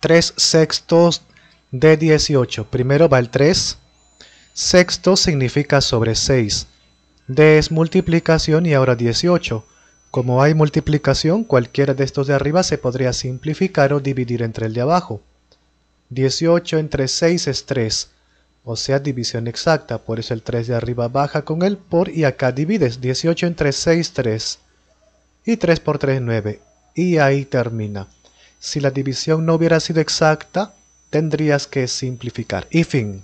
3 sextos de 18. Primero va el 3. Sexto significa sobre 6. D es multiplicación y ahora 18. Como hay multiplicación, cualquiera de estos de arriba se podría simplificar o dividir entre el de abajo. 18 entre 6 es 3, o sea división exacta, por eso el 3 de arriba baja con el por y acá divides. 18 entre 6, 3. Y 3 por 3, 9. Y ahí termina. Si la división no hubiera sido exacta, tendrías que simplificar. Y fin.